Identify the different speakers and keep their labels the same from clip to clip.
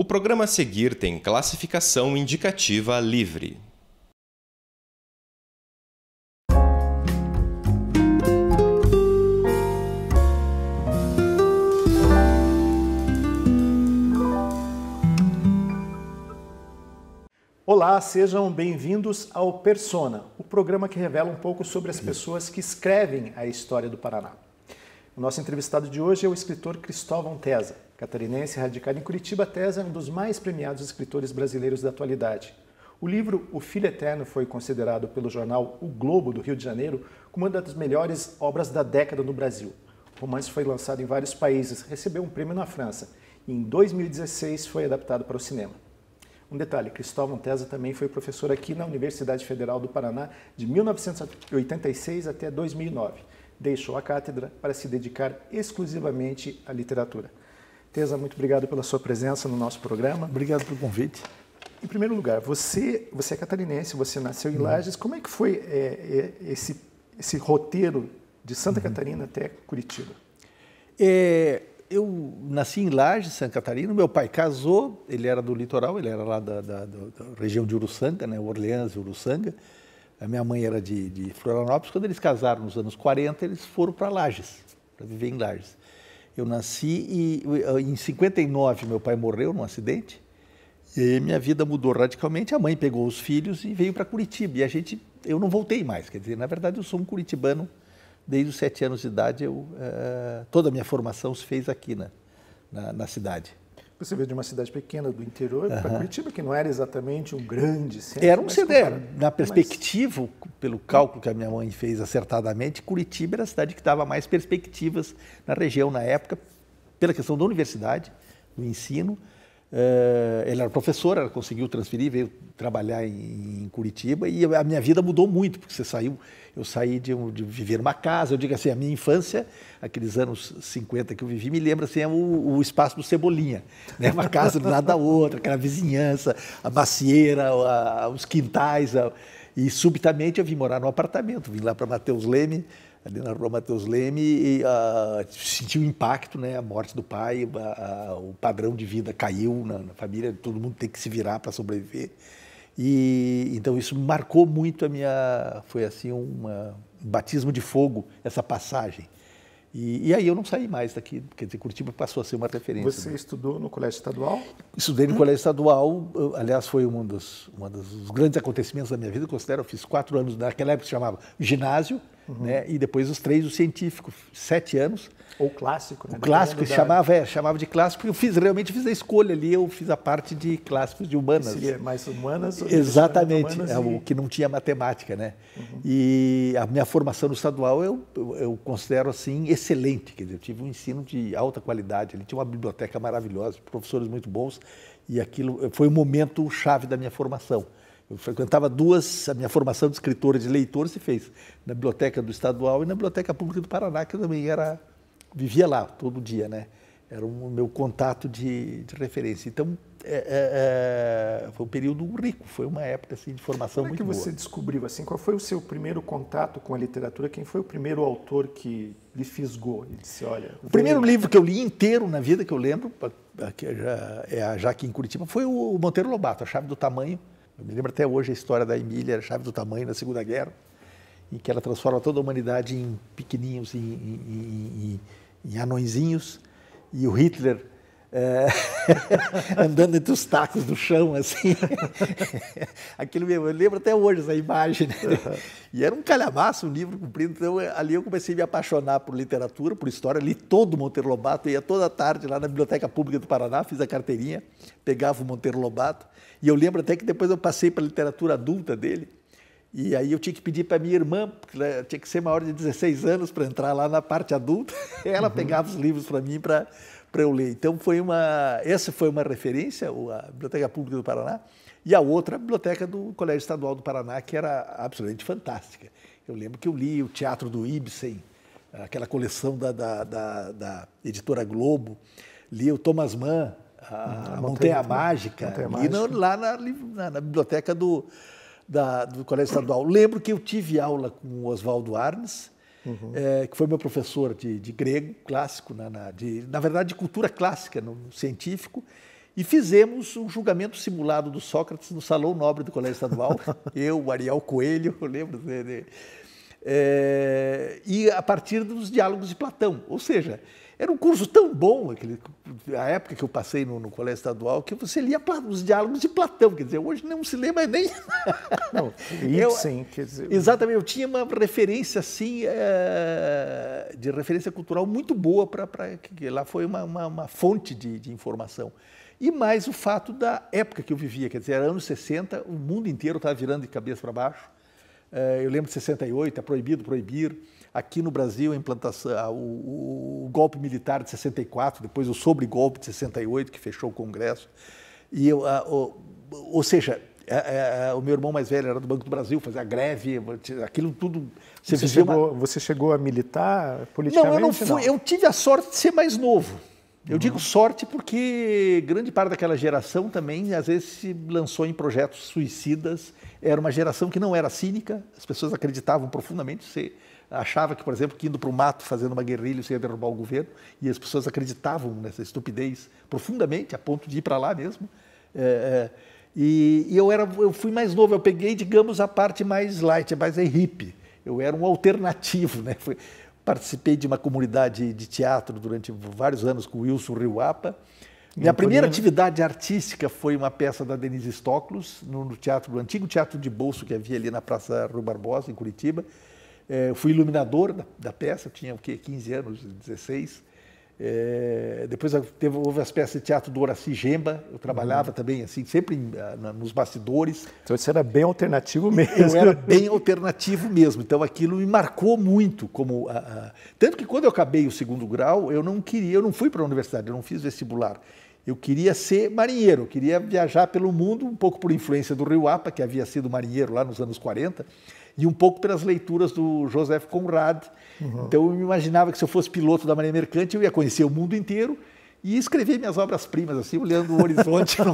Speaker 1: O programa a seguir tem classificação indicativa livre. Olá, sejam bem-vindos ao Persona, o programa que revela um pouco sobre as pessoas que escrevem a história do Paraná. O nosso entrevistado de hoje é o escritor Cristóvão Teza catarinense radicado em Curitiba, Tesa é um dos mais premiados escritores brasileiros da atualidade. O livro O Filho Eterno foi considerado pelo jornal O Globo do Rio de Janeiro como uma das melhores obras da década no Brasil. O romance foi lançado em vários países, recebeu um prêmio na França e em 2016 foi adaptado para o cinema. Um detalhe, Cristóvão Tesa também foi professor aqui na Universidade Federal do Paraná de 1986 até 2009. Deixou a cátedra para se dedicar exclusivamente à literatura. Tesa, muito obrigado pela sua presença no nosso programa. Obrigado pelo convite. Em primeiro lugar, você, você é catarinense, você nasceu em uhum. Lages. Como é que foi é, é, esse, esse roteiro de Santa uhum. Catarina até Curitiba?
Speaker 2: É, eu nasci em Lages, Santa Catarina. Meu pai casou, ele era do litoral, ele era lá da, da, da região de Uruçanga, né? Orleans, Uruçanga. A minha mãe era de, de Florianópolis. Quando eles casaram nos anos 40, eles foram para Lages, para viver em Lages. Eu nasci e eh, em 59 meu pai morreu num acidente. E minha vida mudou radicalmente. A mãe pegou os filhos e veio para Curitiba. E a gente, eu não voltei mais. Quer dizer, na verdade eu sou um curitibano desde os sete anos de idade. Eu, uh, toda a minha formação se fez aqui na, né, na, na cidade. Você veio de uma cidade pequena do
Speaker 1: interior para Curitiba, que não era exatamente um grande centro. Era um centro. Na
Speaker 2: perspectiva, mas... pelo cálculo que a minha mãe fez acertadamente, Curitiba era a cidade que dava mais perspectivas na região na época, pela questão da universidade, do ensino, eh, ela era professora, ela conseguiu transferir, veio trabalhar em, Curitiba e a minha vida mudou muito, porque você saiu, eu saí de, de viver uma casa, eu digo assim, a minha infância, aqueles anos 50 que eu vivi, me lembra assim, é o, o espaço do Cebolinha, né? uma casa do lado da outra, aquela vizinhança, a macieira, a, os quintais, a, e subitamente eu vim morar num apartamento, vim lá para Mateus Leme, ali na rua Matheus Leme e uh, sentiu impacto, né? A morte do pai, o padrão de vida caiu na, na, família, todo mundo tem que se virar para sobreviver. E então isso marcou muito a minha, foi assim uma, um batismo de fogo essa passagem. E, e, aí eu não saí mais daqui, quer dizer, Curitiba passou a ser uma
Speaker 1: referência. Você né? estudou no colégio estadual?
Speaker 2: Estudei no hum? colégio estadual, aliás, foi um dos, um dos grandes acontecimentos da minha vida, eu considero, eu fiz quatro anos, naquela época se chamava ginásio, uhum. né? e depois os três, o científico, sete anos. Ou clássico, né? O clássico, da... chamava, é, chamava de clássico, porque eu fiz, realmente fiz a escolha ali, eu fiz a parte de clássicos de humanas. seria
Speaker 1: mais humanas? Exatamente, humanas é, e... o
Speaker 2: que não tinha matemática, né? Uhum. E a minha formação no estadual eu, eu, eu, considero, assim, excelente, quer dizer, eu tive um ensino de alta qualidade, ele tinha uma biblioteca maravilhosa, professores muito bons, e aquilo eh, foi o momento chave da minha formação. Eu frequentava duas, a minha formação de escritora de leitor se fez na Biblioteca do Estadual e na Biblioteca Pública do Paraná, que eu também era, vivia lá todo dia, né? Era o meu contato de, de referência. Então, é,
Speaker 1: é, é foi um período rico, foi uma época assim, de formação muito boa. Como é que você boa. descobriu, assim, qual foi o seu primeiro contato com a literatura? Quem foi o primeiro autor que lhe fisgou e disse, olha... O primeiro
Speaker 2: ler... livro que eu li inteiro na vida, que eu lembro, já, é já Jaque em Curitiba, foi o Monteiro Lobato, A Chave do Tamanho, eu me lembro até hoje a história da Emília, a chave do tamanho na Segunda Guerra, em que ela transforma toda a humanidade em pequeninhos em, em, em, em anõezinhos, e o Hitler é, andando entre os tacos do chão, assim. Aquilo mesmo, eu lembro até hoje essa imagem. Né? Uhum. E era um calhamaço, um livro comprido. Então, eh, ali eu comecei a me apaixonar por literatura, por história. Li todo o Monteiro Lobato, eu ia toda tarde lá na Biblioteca Pública do Paraná, fiz a carteirinha, pegava o Monteiro Lobato. E eu lembro até que depois eu passei para a literatura adulta dele. E aí eu tinha que pedir para minha irmã, porque ela tinha que ser maior de 16 anos para entrar lá na parte adulta. Ela uhum. pegava os livros para mim para para eu ler. Então foi uma, essa foi uma referência, a Biblioteca Pública do Paraná, e a outra, a Biblioteca do Colégio Estadual do Paraná, que era absolutamente fantástica. Eu lembro que eu li o Teatro do Ibsen, aquela coleção da, da, da, da editora Globo, li o Thomas Mann,
Speaker 1: a, uhum, a Montanha, Montanha, né? Mágica, Montanha Mágica. lá
Speaker 2: na, na, na biblioteca do, da, do Colégio Estadual. Lembro que eu tive aula com o Oswaldo Arnes, uhum. é, que foi meu professor de, de grego clássico, na, né, na, de, na verdade de cultura clássica, no, no científico, e fizemos um julgamento simulado do Sócrates no Salão Nobre do Colégio Estadual. eu, o Ariel Coelho, eu lembro dele. De, é, e a partir dos diálogos de Platão. Ou seja, era um curso tão bom, aquele, a época que eu passei no, no colégio estadual, que você lia os diálogos de Platão. Quer dizer, hoje não se lê mais nem. Não, sim, quer dizer. Né? Exatamente, eu tinha uma referência assim, é, de referência cultural muito boa, pra, pra, que lá foi uma, uma, uma fonte de, de informação. E mais o fato da época que eu vivia, quer dizer, era anos 60, o mundo inteiro estava virando de cabeça para baixo eh, eu lembro de 68, é proibido proibir. Aqui no Brasil, a implantação, o, o golpe militar de 64, depois o sobregolpe de 68, que fechou o Congresso. E eu, a, o, ou seja, a, é, a, é, é, o meu irmão mais velho era do Banco do Brasil, fazia greve,
Speaker 1: aquilo tudo. Você, você chegou, uma... você chegou a militar politicamente? Não, eu não fui. Não. Eu tive a sorte de ser mais novo. Eu uhum. digo sorte porque
Speaker 2: grande parte daquela geração também, às vezes, se lançou em projetos suicidas. Era uma geração que não era cínica, as pessoas acreditavam profundamente. Você achava que, por exemplo, que indo para o mato fazendo uma guerrilha você ia derrubar o governo, e as pessoas acreditavam nessa estupidez profundamente, a ponto de ir para lá mesmo. É, é, e, e eu, era, eu fui mais novo, eu peguei, digamos, a parte mais light, mais hippie. Eu era um alternativo, né? Foi, Participei de uma comunidade de teatro durante vários anos com o Wilson Riuapa. Minha primeira atividade artística foi uma peça da Denise Stoklos, no teatro, no antigo teatro de bolso que havia ali na Praça Rui Barbosa, em Curitiba. É, fui iluminador da, da peça, tinha o quê? 15 anos, 16. É, depois teve, houve as peças de teatro do Horaci Gemba, eu trabalhava uhum. também, assim, sempre em, ah, na, nos bastidores. Então isso era bem alternativo mesmo. Eu era bem alternativo mesmo, então aquilo me marcou muito. como a, ah, a... Ah, tanto que quando eu acabei o segundo grau, eu não queria, eu não fui para a universidade, eu não fiz vestibular. Eu queria ser marinheiro, eu queria viajar pelo mundo, um pouco por influência do Rio Apa, que havia sido marinheiro lá nos anos 40 e um pouco pelas leituras do Joseph Conrad. Uhum. Então eu me imaginava que se eu fosse piloto da Marinha Mercante, eu ia conhecer o mundo inteiro e escrever minhas obras-primas, assim, olhando o horizonte.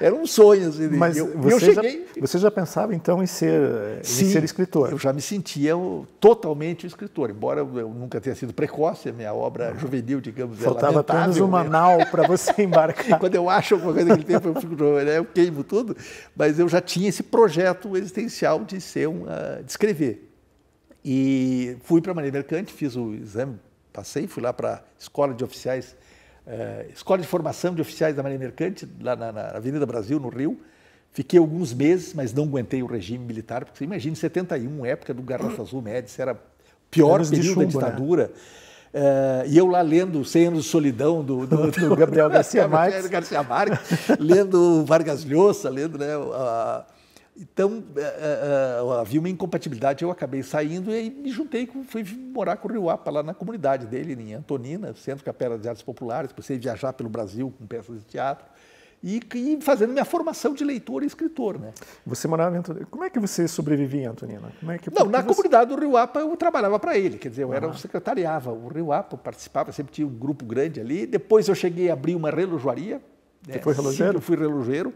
Speaker 2: Era um sonho. Assim, Mas eu, você, eu cheguei... já, você já pensava,
Speaker 1: então, em ser, Sim, em ser
Speaker 2: escritor? eu já me sentia totalmente escritor, embora eu nunca tenha sido precoce, a minha obra juvenil, digamos, é Faltava é apenas um né?
Speaker 1: nau para você embarcar.
Speaker 2: Quando eu acho alguma coisa daquele tempo, eu, fico, né, eu queimo tudo. Mas eu já tinha esse projeto existencial de, ser um, ah, de escrever. E fui para a Maria Mercante, fiz o exame passei, fui lá para a Escola de Oficiais, é, Escola de Formação de Oficiais da Marinha Mercante, lá na, na, Avenida Brasil, no Rio. Fiquei alguns meses, mas não aguentei o regime militar, porque você imagina, em 71, época do Garrafa Azul Médici, era pior Anos período chumbo, da né? ditadura. Né? e eu lá lendo 100 anos de solidão do, do, do Gabriel Garcia Marques, Garcia Marques lendo Vargas Llosa, lendo né, a, então, uh, uh, havia uma incompatibilidade, eu acabei saindo e me juntei, fui morar com o Rio Apa, lá na comunidade dele, em Antonina, Centro Capela de Artes Populares, comecei a viajar pelo Brasil com
Speaker 1: peças de teatro e, e fazendo minha formação de leitor e escritor. Né? Você morava em Antonina. Como é que você sobrevivia, Antonina? Como é que, Não, na você... comunidade do Rio Apa eu trabalhava para ele, quer dizer, eu ah. era
Speaker 2: o secretariava, o Rio Apa participava, sempre tinha um grupo grande ali. Depois eu cheguei a abrir uma relojoaria, você é, foi relojeiro? Né? Sim, eu fui relojeiro.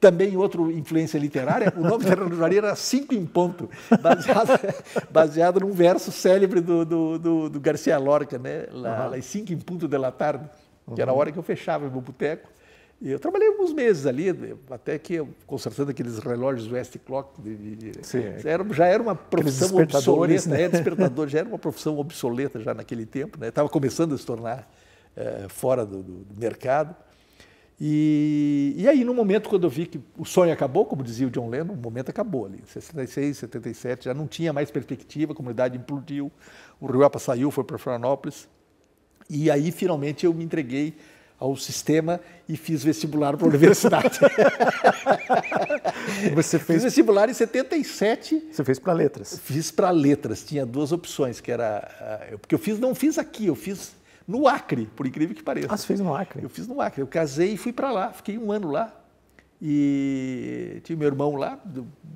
Speaker 2: Também outra influência literária, o nome da Janeiro era Cinco em Ponto, baseado, baseado num verso célebre do, do, do, do Garcia Lorca, né? Lá, uhum. Cinco em Ponto da Tarde, que uhum. era a uhum. hora que eu fechava meu boteco. E eu trabalhei alguns meses ali, até que consertando aqueles relógios West Clock. De, de, era, já era uma profissão obsoleta, né? É, despertador, já era uma profissão obsoleta já naquele tempo, estava né? começando a se tornar é, fora do, do mercado. E, e aí, no momento, quando eu vi que o sonho acabou, como dizia o John Lennon, o momento acabou ali. 66, 77, já não tinha mais perspectiva, a comunidade implodiu, o Rio Apa saiu, foi para Florianópolis. E aí, finalmente, eu me entreguei ao sistema e fiz vestibular para a universidade. Você fez... Fiz vestibular em 77. Você fez para letras? Fiz para letras. Tinha duas opções, que era... Porque eu fiz, não fiz aqui, eu fiz no Acre, por incrível que pareça. Ah, você fez no Acre? Eu fiz no Acre. Eu casei e fui para lá, fiquei um ano lá. E tinha meu irmão lá,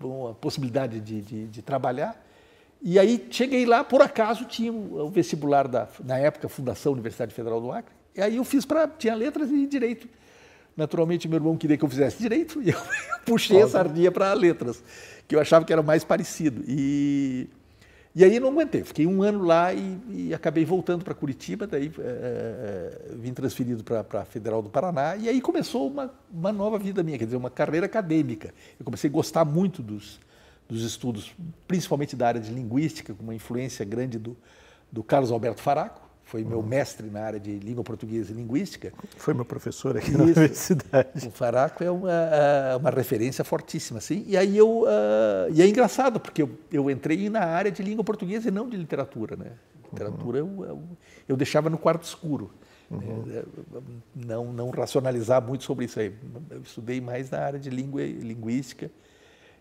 Speaker 2: uma possibilidade de, de, de trabalhar. E aí cheguei lá, por acaso tinha o vestibular da, na época, Fundação Universidade Federal do Acre. E aí eu fiz para. tinha letras e direito. Naturalmente, meu irmão queria que eu fizesse direito e eu puxei a sardinha para letras, que eu achava que era mais parecido. E e aí não aguentei, fiquei um ano lá e, e acabei voltando para Curitiba, daí é, vim transferido para a Federal do Paraná, e aí começou uma, uma nova vida minha, quer dizer, uma carreira acadêmica. Eu comecei a gostar muito dos, dos estudos, principalmente da área de linguística, com uma influência grande do, do Carlos Alberto Faraco, foi meu uhum. mestre na área de língua portuguesa e linguística. Foi meu professor aqui Isso. na universidade. O Faraco é uma, é uma referência fortíssima, assim. E aí eu uh, e é engraçado porque eu, eu entrei na área de língua portuguesa e não de literatura, né? Literatura uhum. eu, eu, eu, deixava no quarto escuro. Né? Uhum. Não não racionalizar muito sobre isso aí. Eu estudei mais na área de língua e linguística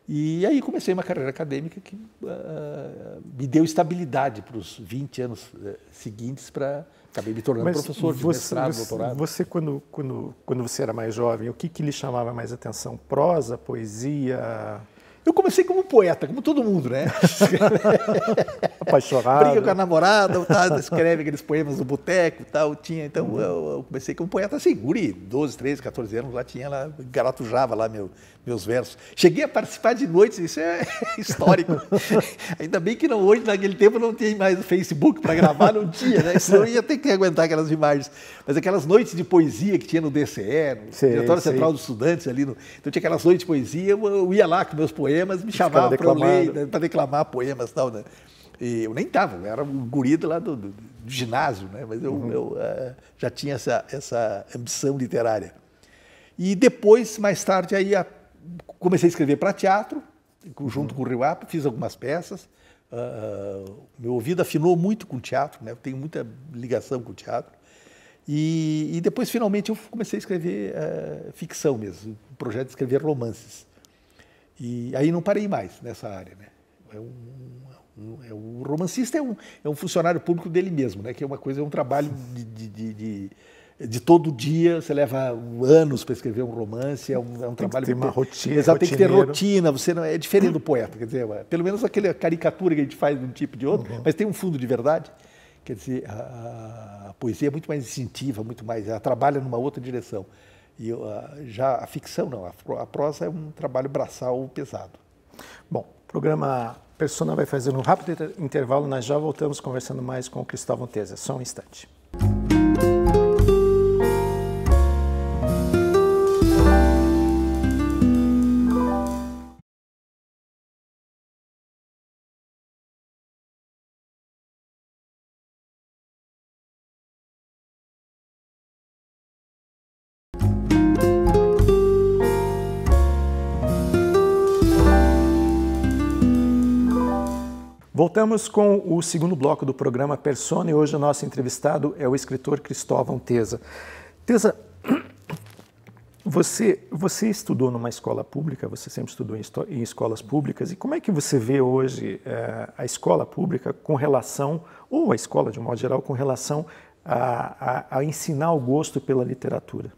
Speaker 2: e aí comecei uma carreira acadêmica que uh, me deu estabilidade para os 20 anos uh, seguintes para acabei me tornando Mas professor de você, mestrado, você, doutorado.
Speaker 1: Você quando quando quando você era mais jovem, o que que lhe chamava mais atenção? Prosa, poesia? Eu comecei como poeta, como todo mundo, né? Apaixonado. Briga com a namorada, tá,
Speaker 2: escreve aqueles poemas no boteco tal. Tinha, então uhum. eu, eu, comecei como poeta assim, guri, 12, 13, 14 anos, lá tinha lá, garatujava lá meu, meus versos. Cheguei a participar de noites, isso é histórico. Ainda bem que não, hoje, naquele tempo, não tem mais o Facebook para gravar, não tinha, né? Senão ia ter que aguentar aquelas imagens. Mas aquelas noites de poesia que tinha no DCE, no Diretório Central dos Estudantes ali. No... Então tinha aquelas noites de poesia, eu, ia lá com meus poemas, me chamava para ler, né, né? para declamar poemas e tal, né? E eu nem estava, era um gurido lá do, do, do, ginásio, né? Mas eu, uhum. eu uh, já tinha essa, essa ambição literária. E depois, mais tarde, aí a comecei a escrever para teatro, junto uhum. com o Rio Apa, fiz algumas peças. Uh, meu ouvido afinou muito com o teatro, né? eu tenho muita ligação com o teatro. E, e depois, finalmente, eu comecei a escrever uh, ficção mesmo, um projeto de escrever romances. E aí não parei mais nessa área. Né? É um, um, é um, o romancista é um, é um funcionário público dele mesmo, né? que é uma coisa, é um trabalho de, de, de, de de todo dia, você leva anos para escrever um romance, é um, é um tem trabalho... Tem que ter uma rotina. Exato, tem que ter rotina, você não, é diferente do hum. poeta, quer dizer, pelo menos aquela caricatura que a gente faz de um tipo de outro, uhum. mas tem um fundo de verdade, quer dizer, a, a poesia é muito mais instintiva, muito mais, ela trabalha numa outra direção. E a, já a ficção não, a, a prosa é um trabalho braçal pesado.
Speaker 1: Bom, o programa Persona vai fazer um rápido intervalo, nós já voltamos conversando mais com o Cristóvão Teza, só um instante. Voltamos com o segundo bloco do programa Persona e hoje o nosso entrevistado é o escritor Cristóvão Teza. Teza, você, você estudou numa escola pública, você sempre estudou em, em escolas públicas, e como é que você vê hoje é, a escola pública com relação, ou a escola de um modo geral, com relação a, a, a ensinar o gosto pela literatura?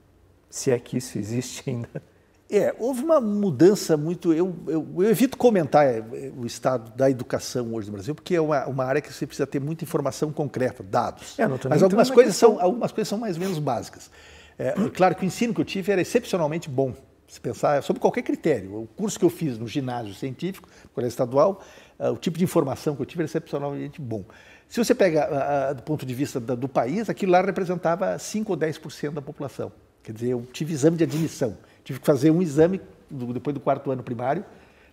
Speaker 1: Se é que isso existe ainda.
Speaker 2: É, houve uma mudança muito. Eu, eu, eu, evito comentar eh, o estado da educação hoje no Brasil, porque é uma, uma área que você precisa ter muita informação concreta, dados. É, Mas algumas coisas, são, algumas coisas são mais ou menos básicas. É, claro que o ensino que eu tive era excepcionalmente bom, se pensar sobre qualquer critério. O curso que eu fiz no ginásio científico, no colégio estadual, ah, o tipo de informação que eu tive era excepcionalmente bom. Se você pega ah, ah, do ponto de vista do país, aquilo lá representava 5 ou 10% da população. Quer dizer, eu tive exame de admissão tive que fazer um exame do, depois do quarto ano primário,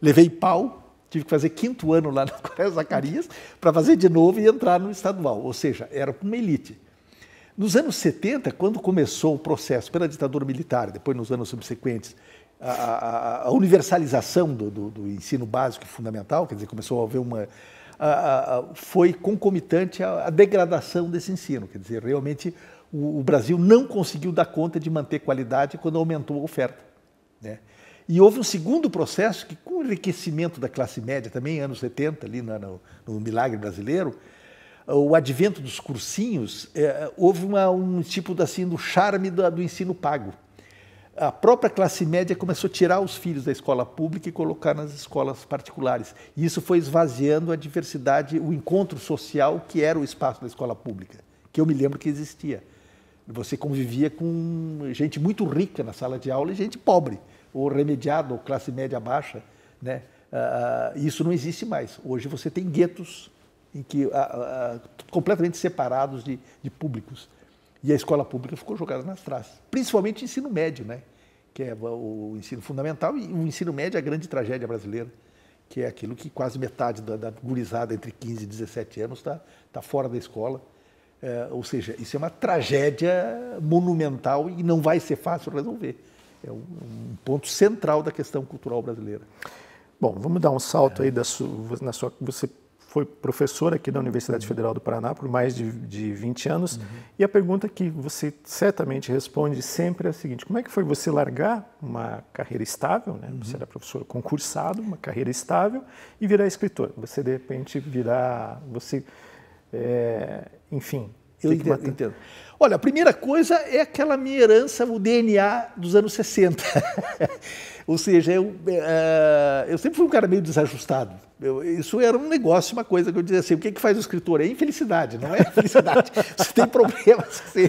Speaker 2: levei pau, tive que fazer quinto ano lá na Coreia Zacarias, para fazer de novo e entrar no estadual, ou seja, era uma elite. Nos anos 70, quando começou o processo pela ditadura militar, depois nos anos subsequentes, a, a, a universalização do, do, do, ensino básico e fundamental, quer dizer, começou a haver uma. A, foi concomitante à degradação desse ensino, quer dizer, realmente o, o Brasil não conseguiu dar conta de manter qualidade quando aumentou a oferta. Né? E houve um segundo processo que, com o enriquecimento da classe média, também anos 70, ali no, no, no milagre brasileiro, o advento dos cursinhos, é, houve uma, um tipo assim, do charme do, do, ensino pago. A própria classe média começou a tirar os filhos da escola pública e colocar nas escolas particulares. E isso foi esvaziando a diversidade, o encontro social que era o espaço da escola pública, que eu me lembro que existia. Você convivia com gente muito rica na sala de aula e gente pobre, ou remediado, ou classe média baixa. Né? Ah, ah, isso não existe mais. Hoje você tem guetos em que, ah, completamente separados de, de públicos. E a escola pública ficou jogada nas traças, principalmente ensino médio, né? que é o ensino fundamental, e o ensino médio é a grande tragédia brasileira, que é aquilo que quase metade da, da gurizada entre 15 e 17 anos está tá fora da escola. É, ou seja, isso é uma tragédia monumental e não vai ser fácil
Speaker 1: resolver. É um, um ponto central da questão cultural brasileira. Bom, vamos dar um salto é. aí da na sua. Você foi professor aqui da Universidade uhum. Federal do Paraná por mais de, de 20 anos. Uhum. E a pergunta que você certamente responde sempre é a seguinte: como é que foi você largar uma carreira estável, né? Uhum. Você era professor concursado, uma carreira estável, e virar escritor? Você de repente virar. Você é, enfim, eu entendo, entendo, Olha, a primeira coisa é aquela minha herança, o DNA
Speaker 2: dos anos 60. Ou seja, eu, é, eu sempre fui um cara meio desajustado. Eu, isso era um negócio, uma coisa que eu dizia assim: o que, é que faz o escritor? É infelicidade, não é felicidade. Você tem problemas. Assim.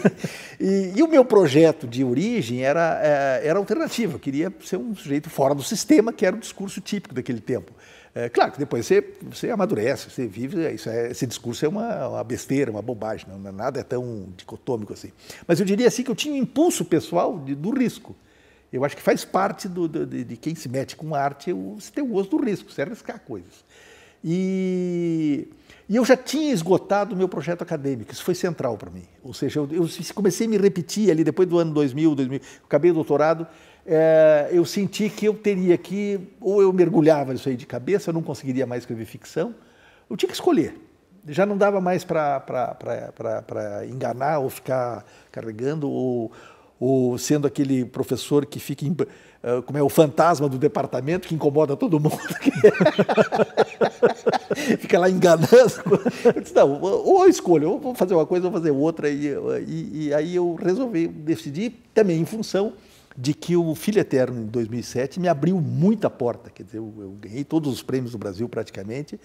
Speaker 2: E, e, o meu projeto de origem era, é, era alternativo. Eu queria ser um sujeito fora do sistema, que era o um discurso típico daquele tempo. É, claro que depois você, você amadurece, você vive, é isso é, esse discurso é uma, uma besteira, uma bobagem, não, nada é tão dicotômico assim. Mas eu diria assim que eu tinha um impulso pessoal de, do risco. Eu acho que faz parte do, do, de, de, quem se mete com arte, o, você tem o gosto do risco, você arriscar coisas. E e eu já tinha esgotado o meu projeto acadêmico, isso foi central para mim. Ou seja, eu, eu, comecei a me repetir ali depois do ano 2000, 2000 acabei o doutorado, é, eu senti que eu teria que, ou eu mergulhava nisso aí de cabeça, eu não conseguiria mais escrever ficção, eu tinha que escolher. Já não dava mais para enganar ou ficar carregando ou, ou sendo aquele professor que fica. Em, ah, como é o fantasma do departamento que incomoda todo mundo. Fica lá enganando. Eu disse, não, ou eu escolho, ou vou fazer uma coisa, ou vou fazer outra. E, e, e aí eu resolvi, decidi, também em função de que o Filho Eterno, em 2007, me abriu muita porta. Quer dizer, eu, eu, ganhei todos os prêmios do Brasil praticamente,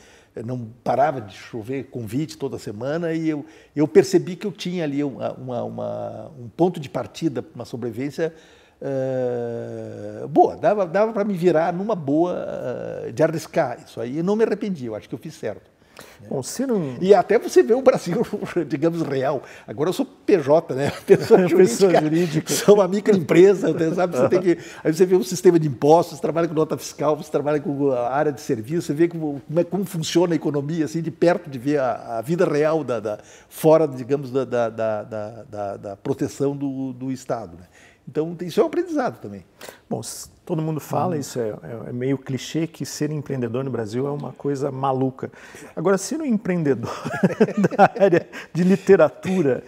Speaker 2: não parava de chover convite toda semana e eu, eu percebi que eu tinha ali uma, uma, um ponto de partida, para uma sobrevivência ah, boa, dava, dava para me virar numa boa ah, de arriscar isso aí. E não me arrependi, eu acho que eu fiz certo.
Speaker 1: Né? Bom, se não...
Speaker 2: E até você vê o Brasil, digamos, real. Agora eu sou PJ, né? Pessoa jurídica. Pessoa jurídica. Sou uma microempresa, sabe? Você tem que... Aí você vê o sistema de impostos, trabalha com nota fiscal, você trabalha com a área de serviço, você vê como, como, é, como funciona a economia, assim, de perto, de ver a, a vida real da, da, fora, digamos, da, da, da, da, da proteção do, do Estado. Né? Então,
Speaker 1: isso é um aprendizado também. Bom, todo mundo fala, uhum. isso é, é, é, meio clichê, que ser empreendedor no Brasil é uma coisa maluca. Agora, ser um empreendedor da área de literatura,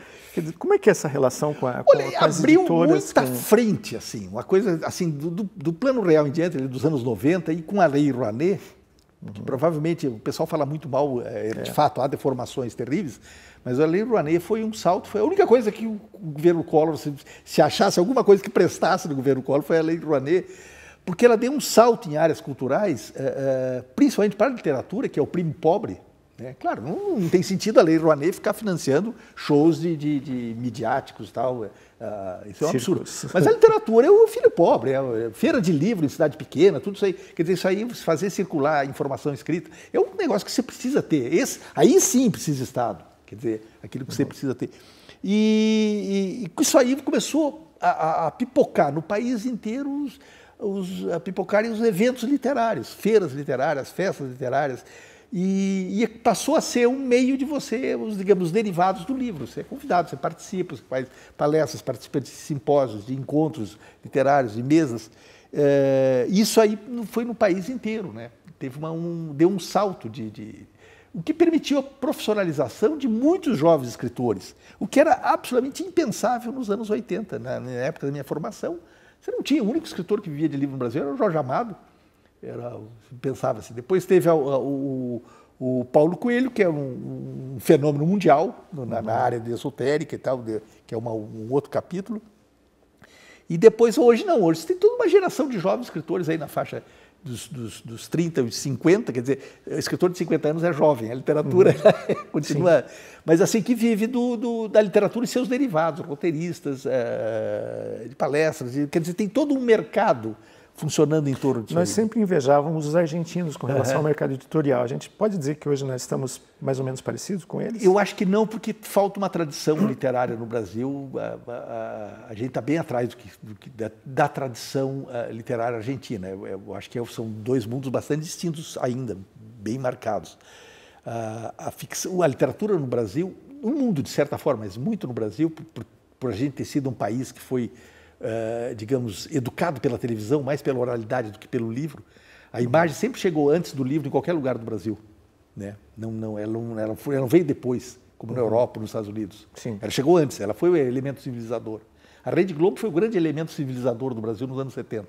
Speaker 1: como é que é essa relação com a com Olha, com as abriu muita com... frente,
Speaker 2: assim, uma coisa assim, do, do, plano real em diante, dos anos 90, e com a Lei Rouanet, Uhum. Que provavelmente o pessoal fala muito mal, é, de é. fato, há deformações terríveis, mas a Lei Rouanet foi um salto, foi a única coisa que o governo Collor, se, se achasse alguma coisa que prestasse no governo Collor, foi a Lei Rouanet, porque ela deu um salto em áreas culturais, é, é principalmente para a literatura, que é o primo pobre, né? Claro, não, não, tem sentido a Lei Rouanet ficar financiando shows de, de, de midiáticos e tal. Uh, isso é um absurdo. Mas a literatura é o filho pobre, é, é feira de livro em cidade pequena, tudo isso aí. Quer dizer, isso aí, fazer circular informação escrita, é um negócio que você precisa ter. Esse, aí sim precisa Estado. Quer dizer, aquilo que você uhum. precisa ter. E, e, isso aí começou a, a, a pipocar no país inteiro os, os, a pipocarem os eventos literários, feiras literárias, festas literárias. E, e, passou a ser um meio de você, os, digamos, derivados do livro. Você é convidado, você participa, você faz palestras, participa de simpósios, de encontros literários, de mesas. É, isso aí foi no país inteiro, né? Teve uma, um, deu um salto de, de, o que permitiu a profissionalização de muitos jovens escritores, o que era absolutamente impensável nos anos 80, na, na época da minha formação. Você não tinha, o único escritor que vivia de livro no Brasil era o Jorge Amado, era, pensava-se. Depois teve a, a, o, o Paulo Coelho, que é um, um fenômeno mundial na, na, área de esotérica e tal, de, que é uma, um outro capítulo. E depois, hoje não, hoje tem toda uma geração de jovens escritores aí na faixa dos, dos, dos 30, dos 50, quer dizer, o escritor de 50 anos é jovem, a literatura uhum. continua. Sim. Mas assim, que vive do, do, da literatura e seus derivados, roteiristas, é, de palestras,
Speaker 1: quer dizer, tem todo um mercado funcionando em torno disso? Nós aí? sempre invejávamos os argentinos com relação uhum. ao mercado editorial. A gente pode dizer que hoje nós estamos mais ou menos parecidos com eles? Eu acho que não, porque
Speaker 2: falta uma tradição literária no Brasil. A, a, a gente está bem atrás do que, do que da, da, tradição eh, literária argentina. Eu, eu acho que é, são dois mundos bastante distintos ainda, bem marcados. A, a, ficção, a literatura no Brasil, no mundo de certa forma, mas muito no Brasil, por, por, por a gente ter sido um país que foi eh, digamos, educado pela televisão, mais pela oralidade do que pelo livro. A imagem sempre chegou antes do livro em qualquer lugar do Brasil. Né? Não, não, ela, não, ela, foi, ela não veio depois, como na uhum. Europa, nos Estados Unidos. Sim. Ela chegou antes, ela foi o elemento civilizador. A Rede Globo foi o grande elemento civilizador do Brasil nos anos 70.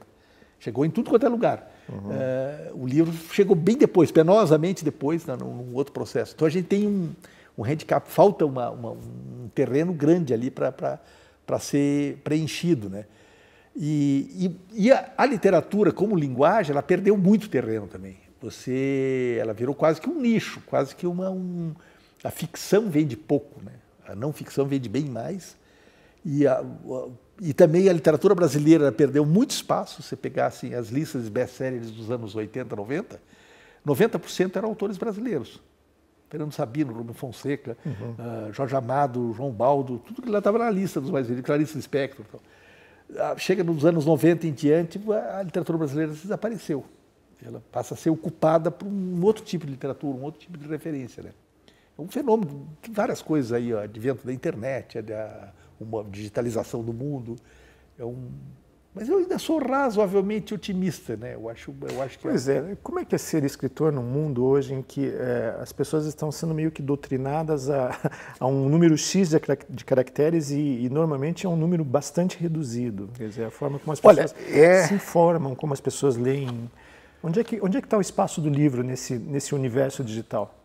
Speaker 2: Chegou em tudo quanto é lugar. Uhum. Eh, o livro chegou bem depois, penosamente depois, né, num, num outro processo. Então a gente tem um, um handicap, falta uma, uma, um terreno grande ali para para ser preenchido. Né? E, e, e a, a, literatura como linguagem, ela perdeu muito terreno também. Você, ela virou quase que um nicho, quase que uma um, a ficção vende pouco, né? A não ficção vende bem mais. E, a, a, e também a literatura brasileira perdeu muito espaço. Se você pegasse assim, as listas de best-sellers dos anos 80, 90, 90% eram autores brasileiros. Fernando Sabino, Rubem Fonseca, uhum. uh, Jorge Amado, João Baldo, tudo que lá estava na lista dos mais velhos, Clarice Lispector. Então. Uh, chega nos anos 90 em diante, a literatura brasileira desapareceu. Ela passa a ser ocupada por um outro tipo de literatura, um outro tipo de referência. Né? É um fenômeno, de várias coisas aí, ó, advento da internet, a, a, uma digitalização do mundo. É um
Speaker 1: mas eu ainda sou razoavelmente otimista, né? Eu acho, eu acho que. É pois é. é. Como é que é ser escritor no mundo hoje em que é, as pessoas estão sendo meio que doutrinadas a, a um número X de, de caracteres e, e, normalmente é um número bastante reduzido? Quer dizer, a forma como as pessoas Olha, é... se informam, como as pessoas leem. Onde é que onde é que está o espaço do livro nesse nesse universo digital?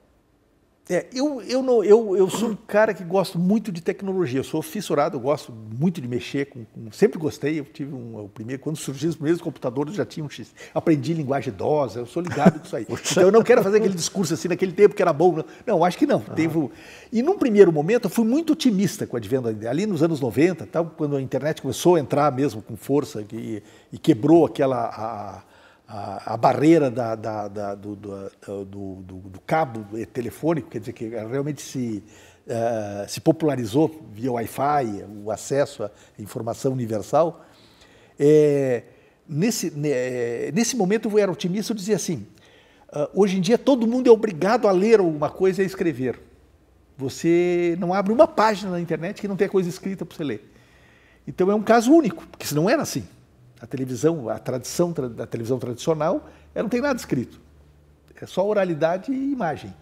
Speaker 2: É, eu, eu, não, eu, eu sou um cara que gosto muito de tecnologia, eu sou fissurado, eu gosto muito de mexer, com, com sempre gostei, eu tive um, o primeiro, quando surgiram os primeiros computadores, eu já tinha um X, aprendi linguagem idosa, eu sou ligado com isso aí. então eu não quero fazer aquele discurso assim, naquele tempo que era bom, não, não acho que não. Teve, e num primeiro momento eu fui muito otimista com a ideia. ali nos anos 90, tal, quando a internet começou a entrar mesmo com força e, e quebrou aquela... A, a, a barreira da, da, da, do, do, do, do, cabo telefônico, quer dizer, que realmente se, uh, se popularizou via Wi-Fi, o acesso à informação universal. É, nesse, eh, nesse momento eu era otimista, eu dizia assim, uh, hoje em dia todo mundo é obrigado a ler alguma coisa e a escrever. Você não abre uma página na internet que não tenha coisa escrita para você ler. Então é um caso único, porque se não era assim a televisão, a tradição da televisão tradicional, ela não tem nada escrito. É só oralidade e imagem.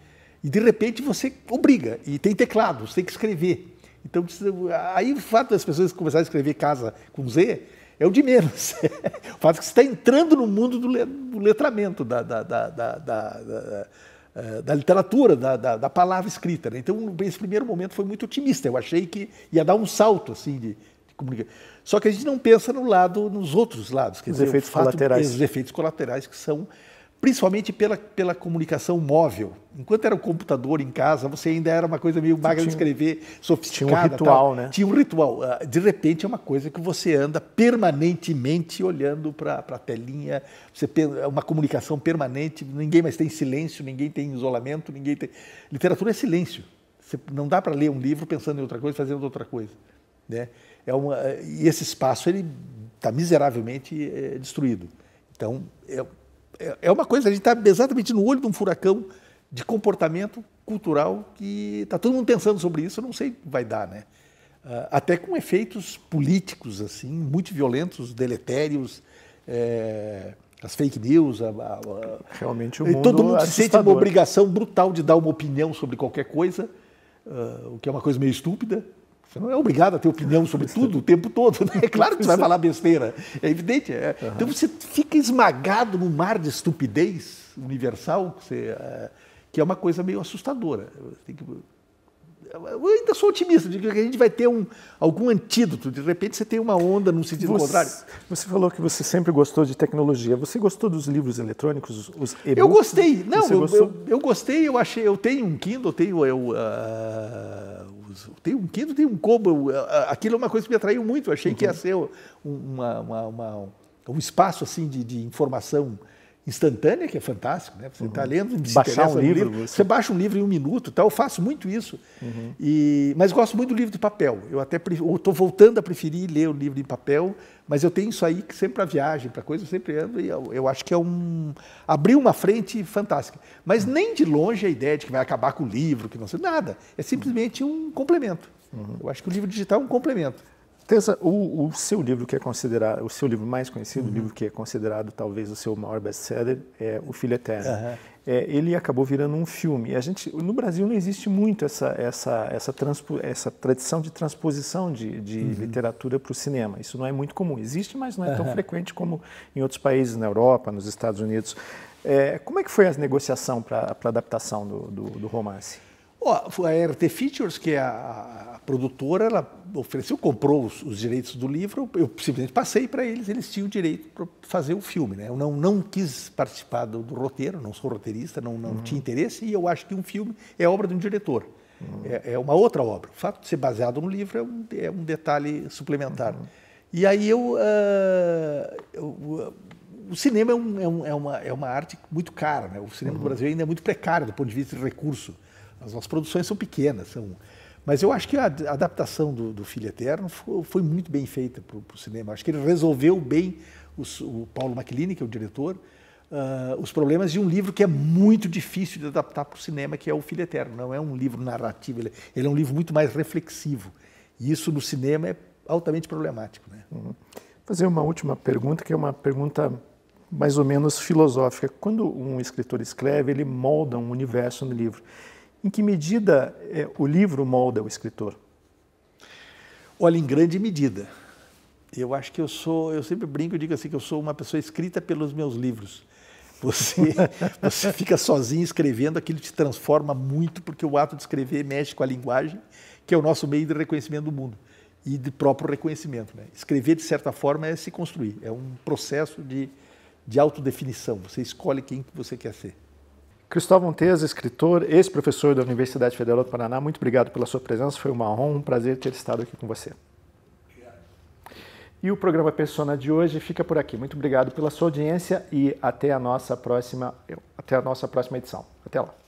Speaker 2: E de repente você obriga, e tem teclado, você tem que escrever. Então, aí o fato das pessoas começarem a escrever casa com Z é o de menos. o fato é que você está entrando no mundo do letramento, da, da, da, da eh, da literatura, da, da, da palavra escrita. Né? Então, esse primeiro momento foi muito otimista. Eu achei que ia dar um salto assim de, de comunicação. Só que a gente não pensa no lado, nos outros lados, quer os dizer, efeitos fato, colaterais. os efeitos colaterais que são principalmente pela, pela comunicação móvel. Enquanto era o um computador em casa, você ainda era uma coisa meio magra de escrever,
Speaker 1: sofisticada. Tinha um ritual, tal. né?
Speaker 2: Tinha um ritual. Ah, de repente é uma coisa que você anda permanentemente olhando para a telinha, você é uma comunicação permanente, ninguém mais tem silêncio, ninguém tem isolamento, ninguém tem... Literatura é silêncio. Você não dá para ler um livro pensando em outra coisa, fazendo outra coisa, né? é uma, e esse espaço ele está miseravelmente é, destruído. Então, é, é, é uma coisa, a gente está exatamente no olho de um furacão de comportamento cultural que está todo mundo pensando sobre isso, eu não sei que vai dar, né? Ah, até com efeitos políticos, assim, muito violentos, deletérios, é, as fake news. A, a, Realmente o mundo Todo mundo assustador. se sente uma obrigação brutal de dar uma opinião sobre qualquer coisa, uh, o que é uma coisa meio estúpida, você não é obrigado a ter opinião sobre é. tudo o tempo todo. Né? É claro que você vai é. falar besteira. É evidente. É. Uhum. Então você fica esmagado no mar de estupidez universal, que, você, eh, que é uma coisa meio assustadora. Tem que eu ainda sou
Speaker 1: otimista, de que a gente vai ter um, algum antídoto. De repente você tem uma onda no sentido você, contrário. Você falou que você sempre gostou de tecnologia. Você gostou dos livros eletrônicos, os e-books? Eu gostei. Não, eu, eu,
Speaker 2: eu, gostei, eu achei. Eu tenho um Kindle, tenho eu. Uh, um Kindle, tenho um Kobo. Uh, aquilo é uma coisa que me atraiu muito. Eu achei uhum. que ia ser uma, uma, uma, um espaço assim de, de informação instantânea, que é fantástico, né? Você está uhum. lendo, baixar um livro, livro, você baixa um livro em um minuto, tal. Eu faço muito isso, uhum. e mas gosto muito do livro de papel. Eu até estou voltando a preferir ler o livro em papel, mas eu tenho isso aí que sempre para viagem, para coisa eu sempre ando e eu, eu, acho que é um abriu uma frente fantástica. Mas uhum. nem de longe a ideia de que vai acabar com o livro, que não sei nada. É simplesmente um complemento.
Speaker 1: Uhum. Eu acho que o livro digital é um complemento. Tessa, o, o, seu livro que é considerado, o seu livro mais conhecido, uhum. o livro que é considerado talvez o seu maior best-seller é O Filho Eterno. Uhum. É, ele acabou virando um filme. A gente, no Brasil não existe muito essa essa essa, transpo, essa tradição de transposição de, de uhum. literatura para o cinema. Isso não é muito comum. Existe, mas não é tão frequente como em outros países, na Europa, nos Estados Unidos. É, como é que foi a negociação para a adaptação do, do, do romance?
Speaker 2: A RT Features, que é a, produtora, ela ofereceu, comprou os, os direitos do livro, eu simplesmente passei para eles, eles tinham direito para fazer o filme. Né? Eu não, não quis participar do, do roteiro, não sou roteirista, não, não uhum. tinha interesse, e eu acho que um filme é obra de um diretor. Uhum. É, é, uma outra obra. O fato de ser baseado no livro é um, é um detalhe suplementar. Uhum. E aí eu, uh, eu uh, o cinema é, um, é, um, é, uma, é uma arte muito cara. Né? O cinema do Brasil ainda é muito precário do ponto de vista de recurso. As nossas produções são pequenas, são. Mas eu acho que a adaptação do, do Filho Eterno foi, foi, muito bem feita para o cinema. Acho que ele resolveu bem, o, o Paulo Macline, que é o diretor, uh, os problemas de um livro que é muito difícil de adaptar para o cinema, que é O Filho Eterno. Não é um livro narrativo, ele, ele é um livro muito mais
Speaker 1: reflexivo. E isso no cinema é altamente problemático. Né? Uhum. Vou fazer uma última pergunta, que é uma pergunta mais ou menos filosófica. Quando um escritor escreve, ele molda um universo no livro. Em que medida é, o livro molda o escritor? Olha, em grande medida. Eu acho que eu sou, eu sempre
Speaker 2: brinco e digo assim que eu sou uma pessoa escrita pelos meus livros. Você, você fica sozinho escrevendo, aquilo te transforma muito, porque o ato de escrever mexe com a linguagem, que é o nosso meio de reconhecimento do mundo e de próprio reconhecimento. Né? Escrever, de certa forma, é se construir,
Speaker 1: é um processo de, de autodefinição. Você escolhe quem que você quer ser. Cristóvão Teza, escritor, ex-professor da Universidade Federal do Paraná, muito obrigado pela sua presença, foi uma honra, um prazer ter estado aqui com você. E o programa Persona de hoje fica por aqui. Muito obrigado pela sua audiência e até a nossa próxima, até a nossa próxima edição. Até lá.